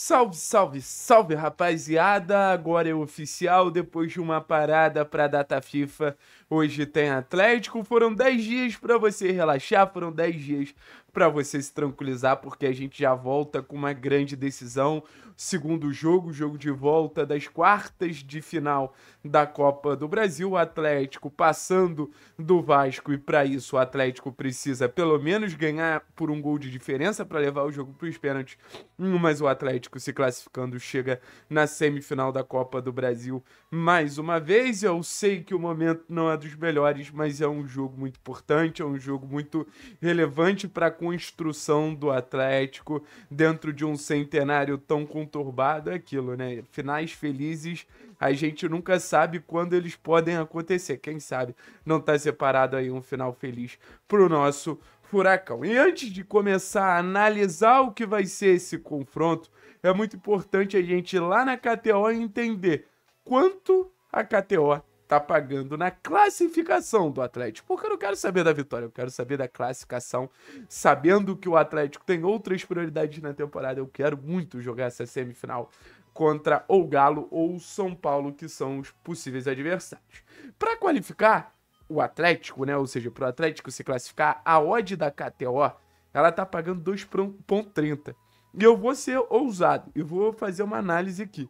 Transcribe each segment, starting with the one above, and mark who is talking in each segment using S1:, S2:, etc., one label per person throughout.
S1: Salve, salve, salve, rapaziada! Agora é oficial, depois de uma parada a data FIFA, hoje tem Atlético. Foram 10 dias para você relaxar, foram 10 dias para você se tranquilizar, porque a gente já volta com uma grande decisão. Segundo jogo, jogo de volta das quartas de final da Copa do Brasil. O Atlético passando do Vasco, e para isso o Atlético precisa pelo menos ganhar por um gol de diferença para levar o jogo para os pênaltis. Mas o Atlético se classificando chega na semifinal da Copa do Brasil mais uma vez. Eu sei que o momento não é dos melhores, mas é um jogo muito importante, é um jogo muito relevante para a construção do Atlético dentro de um centenário tão conturbado é aquilo, né? Finais felizes, a gente nunca sabe quando eles podem acontecer. Quem sabe não tá separado aí um final feliz pro nosso Furacão. E antes de começar a analisar o que vai ser esse confronto, é muito importante a gente ir lá na KTO entender quanto a KTO tá pagando na classificação do Atlético. Porque eu não quero saber da vitória, eu quero saber da classificação. Sabendo que o Atlético tem outras prioridades na temporada, eu quero muito jogar essa semifinal contra ou Galo ou São Paulo, que são os possíveis adversários. Para qualificar o Atlético, né, ou seja, para o Atlético se classificar, a odd da KTO, ela tá pagando 2.30. E eu vou ser ousado e vou fazer uma análise aqui.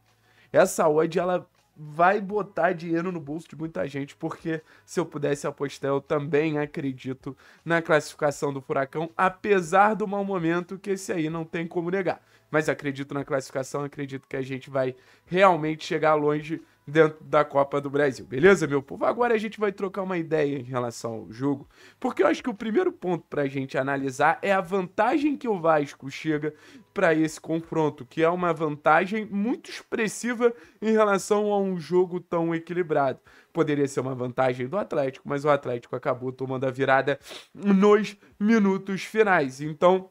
S1: Essa odd ela vai botar dinheiro no bolso de muita gente, porque se eu pudesse apostar, eu também acredito na classificação do Furacão, apesar do mau momento que esse aí não tem como negar. Mas acredito na classificação, acredito que a gente vai realmente chegar longe dentro da Copa do Brasil. Beleza, meu povo? Agora a gente vai trocar uma ideia em relação ao jogo, porque eu acho que o primeiro ponto para a gente analisar é a vantagem que o Vasco chega para esse confronto, que é uma vantagem muito expressiva em relação a um jogo tão equilibrado. Poderia ser uma vantagem do Atlético, mas o Atlético acabou tomando a virada nos minutos finais. Então,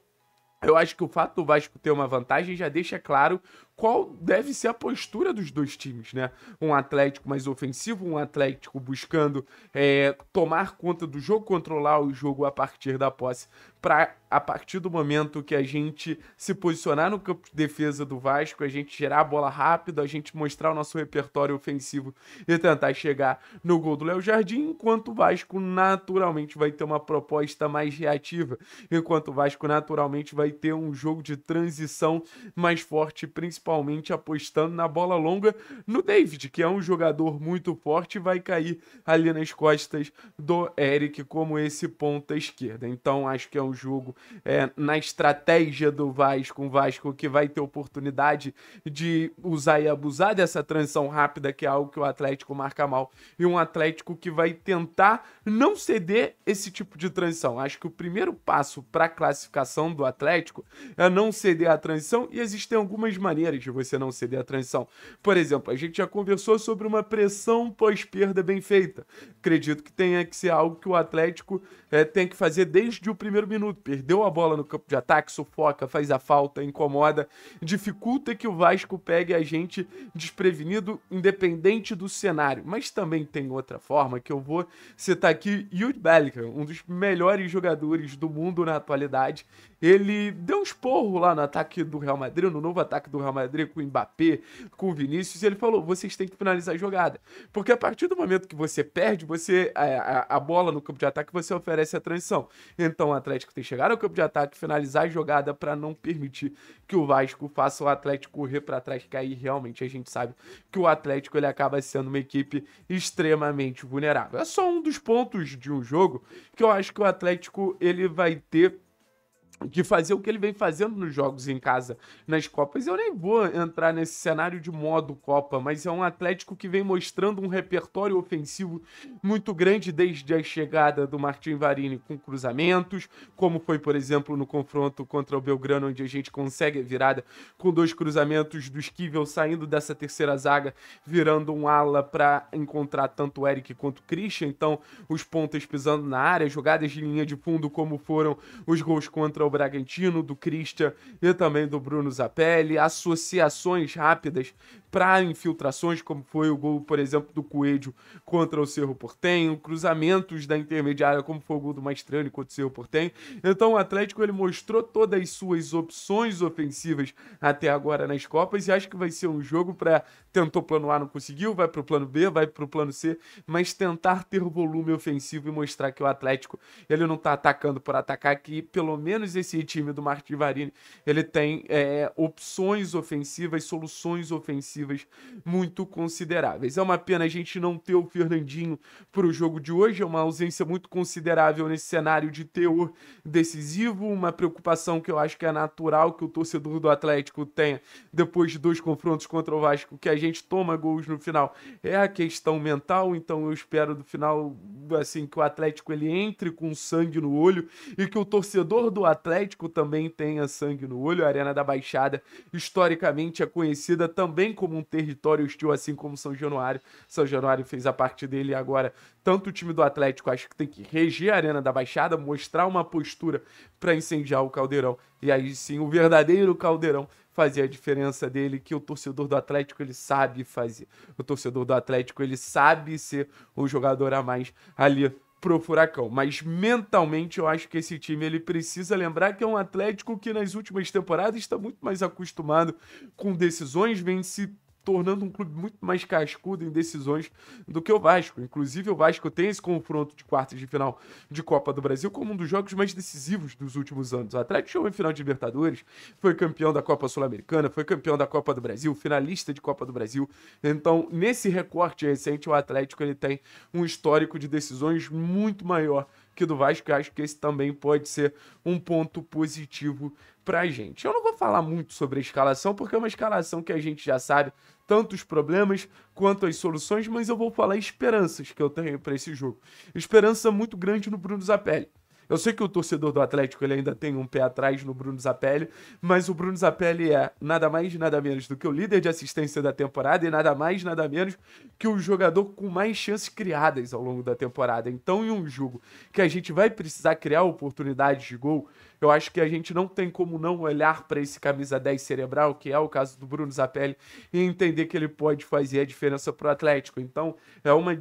S1: eu acho que o fato do Vasco ter uma vantagem já deixa claro qual deve ser a postura dos dois times, né? Um Atlético mais ofensivo, um Atlético buscando é, tomar conta do jogo, controlar o jogo a partir da posse para a partir do momento que a gente se posicionar no campo de defesa do Vasco, a gente gerar a bola rápido, a gente mostrar o nosso repertório ofensivo e tentar chegar no gol do Léo Jardim, enquanto o Vasco naturalmente vai ter uma proposta mais reativa, enquanto o Vasco naturalmente vai ter um jogo de transição mais forte, principalmente apostando na bola longa no David, que é um jogador muito forte e vai cair ali nas costas do Eric como esse ponta esquerda. Então acho que é um jogo, é, na estratégia do Vasco, um Vasco que vai ter oportunidade de usar e abusar dessa transição rápida, que é algo que o Atlético marca mal, e um Atlético que vai tentar não ceder esse tipo de transição. Acho que o primeiro passo para a classificação do Atlético é não ceder a transição, e existem algumas maneiras de você não ceder a transição. Por exemplo, a gente já conversou sobre uma pressão pós-perda bem feita. Acredito que tenha que ser algo que o Atlético é, tem que fazer desde o primeiro minuto minuto, perdeu a bola no campo de ataque, sufoca, faz a falta, incomoda, dificulta que o Vasco pegue a gente desprevenido, independente do cenário. Mas também tem outra forma que eu vou citar aqui Jude Bellingham, um dos melhores jogadores do mundo na atualidade. Ele deu um esporro lá no ataque do Real Madrid, no novo ataque do Real Madrid com o Mbappé, com o Vinícius, e ele falou: vocês têm que finalizar a jogada. Porque a partir do momento que você perde, você a, é, a, a bola no campo de ataque, você oferece a transição. Então o Atlético Atlético tem que chegar ao campo de ataque, finalizar a jogada para não permitir que o Vasco faça o Atlético correr para trás, que aí realmente a gente sabe que o Atlético ele acaba sendo uma equipe extremamente vulnerável. É só um dos pontos de um jogo que eu acho que o Atlético ele vai ter de fazer o que ele vem fazendo nos jogos em casa, nas Copas. Eu nem vou entrar nesse cenário de modo Copa, mas é um Atlético que vem mostrando um repertório ofensivo muito grande desde a chegada do Martin Varini com cruzamentos, como foi, por exemplo, no confronto contra o Belgrano, onde a gente consegue a virada com dois cruzamentos do Esquivel saindo dessa terceira zaga, virando um ala para encontrar tanto o Eric quanto o Christian. Então, os pontas pisando na área, jogadas de linha de fundo, como foram os gols contra Rafael Bragantino, do Christian e também do Bruno Zapelli, associações rápidas para infiltrações, como foi o gol, por exemplo, do Coelho contra o Cerro Portenho, cruzamentos da intermediária, como foi o gol do Maestrano contra o Cerro Portenho. Então o Atlético ele mostrou todas as suas opções ofensivas até agora nas Copas e acho que vai ser um jogo para tentou plano A não conseguiu, vai para o plano B, vai para o plano C, mas tentar ter volume ofensivo e mostrar que o Atlético ele não está atacando por atacar, que pelo menos esse time do Martivarini ele tem é, opções ofensivas, soluções ofensivas ofensivas muito consideráveis. É uma pena a gente não ter o Fernandinho para o jogo de hoje, é uma ausência muito considerável nesse cenário de teor decisivo, uma preocupação que eu acho que é natural que o torcedor do Atlético tenha depois de dois confrontos contra o Vasco, que a gente toma gols no final. É a questão mental, então eu espero do final assim que o Atlético ele entre com sangue no olho e que o torcedor do Atlético também tenha sangue no olho. A Arena da Baixada historicamente é conhecida também como como um território hostil, assim como São Januário. São Januário fez a parte dele e agora tanto o time do Atlético acho que tem que reger a Arena da Baixada, mostrar uma postura para incendiar o Caldeirão. E aí sim, o verdadeiro Caldeirão fazer a diferença dele, que o torcedor do Atlético ele sabe fazer. O torcedor do Atlético ele sabe ser um jogador a mais ali pro Furacão, mas mentalmente eu acho que esse time ele precisa lembrar que é um Atlético que nas últimas temporadas está muito mais acostumado com decisões, vencidas tornando um clube muito mais cascudo em decisões do que o Vasco. Inclusive, o Vasco tem esse confronto de quartas de final de Copa do Brasil como um dos jogos mais decisivos dos últimos anos. O Atlético chegou em final de Libertadores, foi campeão da Copa Sul-Americana, foi campeão da Copa do Brasil, finalista de Copa do Brasil. Então, nesse recorte recente, o Atlético ele tem um histórico de decisões muito maior que do Vasco. Acho que esse também pode ser um ponto positivo pra gente. Eu não vou falar muito sobre a escalação, porque é uma escalação que a gente já sabe tanto os problemas quanto as soluções, mas eu vou falar esperanças que eu tenho para esse jogo. Esperança muito grande no Bruno Zapelli. Eu sei que o torcedor do Atlético ele ainda tem um pé atrás no Bruno Zapelli, mas o Bruno Zapelli é nada mais nada menos do que o líder de assistência da temporada e nada mais nada menos que o jogador com mais chances criadas ao longo da temporada. Então, em um jogo que a gente vai precisar criar oportunidades de gol, eu acho que a gente não tem como não olhar para esse camisa 10 cerebral, que é o caso do Bruno Zapelli, e entender que ele pode fazer a diferença para o Atlético. Então, é uma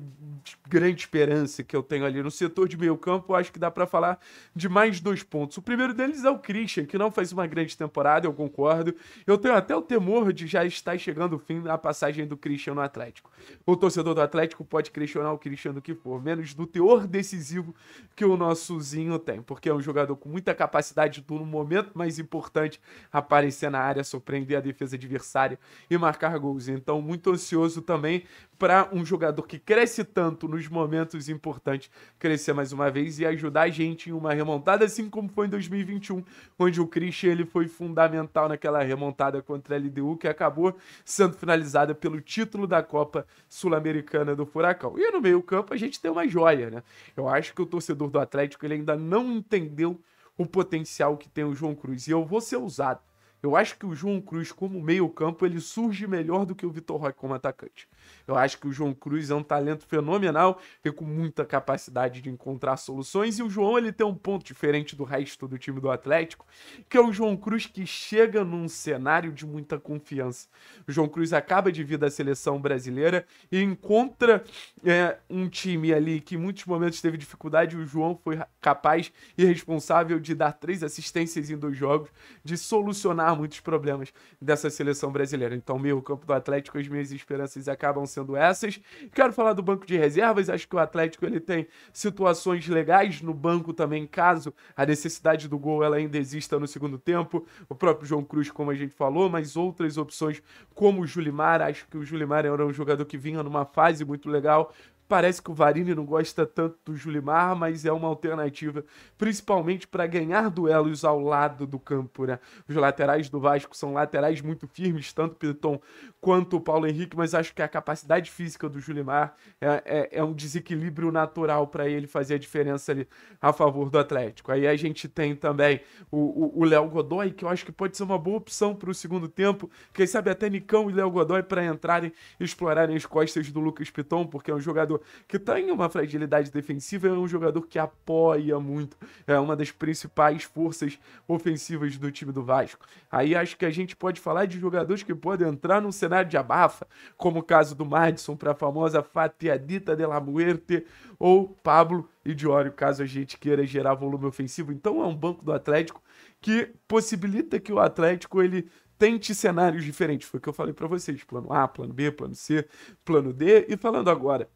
S1: grande esperança que eu tenho ali no setor de meio-campo. Acho que dá para falar de mais dois pontos. O primeiro deles é o Christian, que não faz uma grande temporada, eu concordo. Eu tenho até o temor de já estar chegando o fim da passagem do Christian no Atlético. O torcedor do Atlético pode questionar o Christian do que for, menos do teor decisivo que o nosso Zinho tem, porque é um jogador com muita capacidade capacidade do, no momento mais importante, aparecer na área, surpreender a defesa adversária e marcar gols. Então, muito ansioso também para um jogador que cresce tanto nos momentos importantes crescer mais uma vez e ajudar a gente em uma remontada, assim como foi em 2021, onde o Christian ele foi fundamental naquela remontada contra a LDU, que acabou sendo finalizada pelo título da Copa Sul-Americana do Furacão. E no meio-campo a gente tem uma joia, né? Eu acho que o torcedor do Atlético ele ainda não entendeu o potencial que tem o João Cruz. E eu vou ser usado. Eu acho que o João Cruz, como meio-campo, ele surge melhor do que o Vitor Roque como atacante. Eu acho que o João Cruz é um talento fenomenal e com muita capacidade de encontrar soluções. E o João ele tem um ponto diferente do resto do time do Atlético, que é o João Cruz que chega num cenário de muita confiança. O João Cruz acaba de vir da seleção brasileira e encontra é, um time ali que em muitos momentos teve dificuldade. E o João foi capaz e responsável de dar três assistências em dois jogos, de solucionar há muitos problemas dessa seleção brasileira. Então, meu, o campo do Atlético, as minhas esperanças acabam sendo essas. Quero falar do banco de reservas, acho que o Atlético ele tem situações legais no banco também, caso a necessidade do gol ela ainda exista no segundo tempo. O próprio João Cruz, como a gente falou, mas outras opções como o Julimar, acho que o Julimar era um jogador que vinha numa fase muito legal, Parece que o Varini não gosta tanto do Julimar, mas é uma alternativa, principalmente para ganhar duelos ao lado do campo, né? Os laterais do Vasco são laterais muito firmes, tanto o Piton quanto o Paulo Henrique, mas acho que a capacidade física do Julimar é, é, é um desequilíbrio natural para ele fazer a diferença ali a favor do Atlético. Aí a gente tem também o Léo Godoy, que eu acho que pode ser uma boa opção para o segundo tempo, quem sabe até Nicão e Léo Godoy para entrarem e explorarem as costas do Lucas Piton, porque é um jogador jogador que está em uma fragilidade defensiva, é um jogador que apoia muito, é uma das principais forças ofensivas do time do Vasco. Aí acho que a gente pode falar de jogadores que podem entrar num cenário de abafa, como o caso do Madison para a famosa Fatiadita de la Muerte ou Pablo e Diório, caso a gente queira gerar volume ofensivo. Então é um banco do Atlético que possibilita que o Atlético ele tente cenários diferentes. Foi o que eu falei para vocês: plano A, plano B, plano C, plano D. E falando agora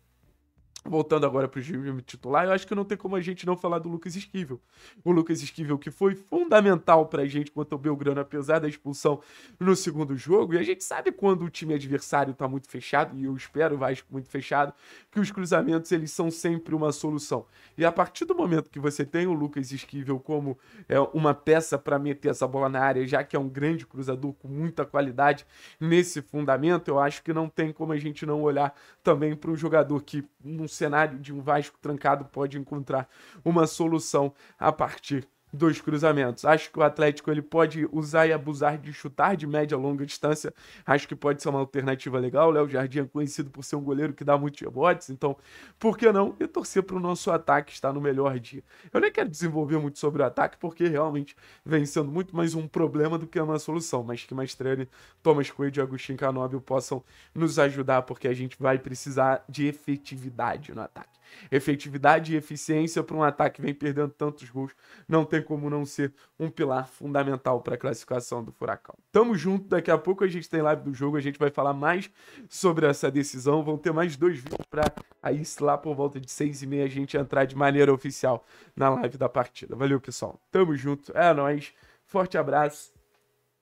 S1: Voltando agora para o time titular, eu acho que não tem como a gente não falar do Lucas Esquivel. O Lucas Esquivel que foi fundamental para a gente contra o Belgrano, apesar da expulsão no segundo jogo. E a gente sabe quando o time adversário está muito fechado, e eu espero o Vasco muito fechado, que os cruzamentos eles são sempre uma solução. E a partir do momento que você tem o Lucas Esquivel como é, uma peça para meter essa bola na área, já que é um grande cruzador com muita qualidade nesse fundamento, eu acho que não tem como a gente não olhar também para um jogador que não cenário de um Vasco trancado pode encontrar uma solução a partir dos cruzamentos. Acho que o Atlético ele pode usar e abusar de chutar de média a longa distância. Acho que pode ser uma alternativa legal. O Léo Jardim é conhecido por ser um goleiro que dá muitos rebotes, então por que não? E torcer para o nosso ataque estar no melhor dia. Eu nem quero desenvolver muito sobre o ataque, porque realmente vem sendo muito mais um problema do que uma solução. Mas que Mastrelli, Thomas Coelho e Agostinho Canóbio possam nos ajudar, porque a gente vai precisar de efetividade no ataque. Efetividade e eficiência para um ataque que vem perdendo tantos gols não tem como não ser um pilar fundamental para a classificação do Furacão. Tamo junto, daqui a pouco a gente tem live do jogo, a gente vai falar mais sobre essa decisão. Vão ter mais dois vídeos para aí, lá por volta de seis e meia, a gente entrar de maneira oficial na live da partida. Valeu, pessoal. Tamo junto, é nóis. Forte abraço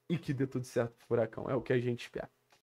S1: e que dê tudo certo pro Furacão. É o que a gente espera.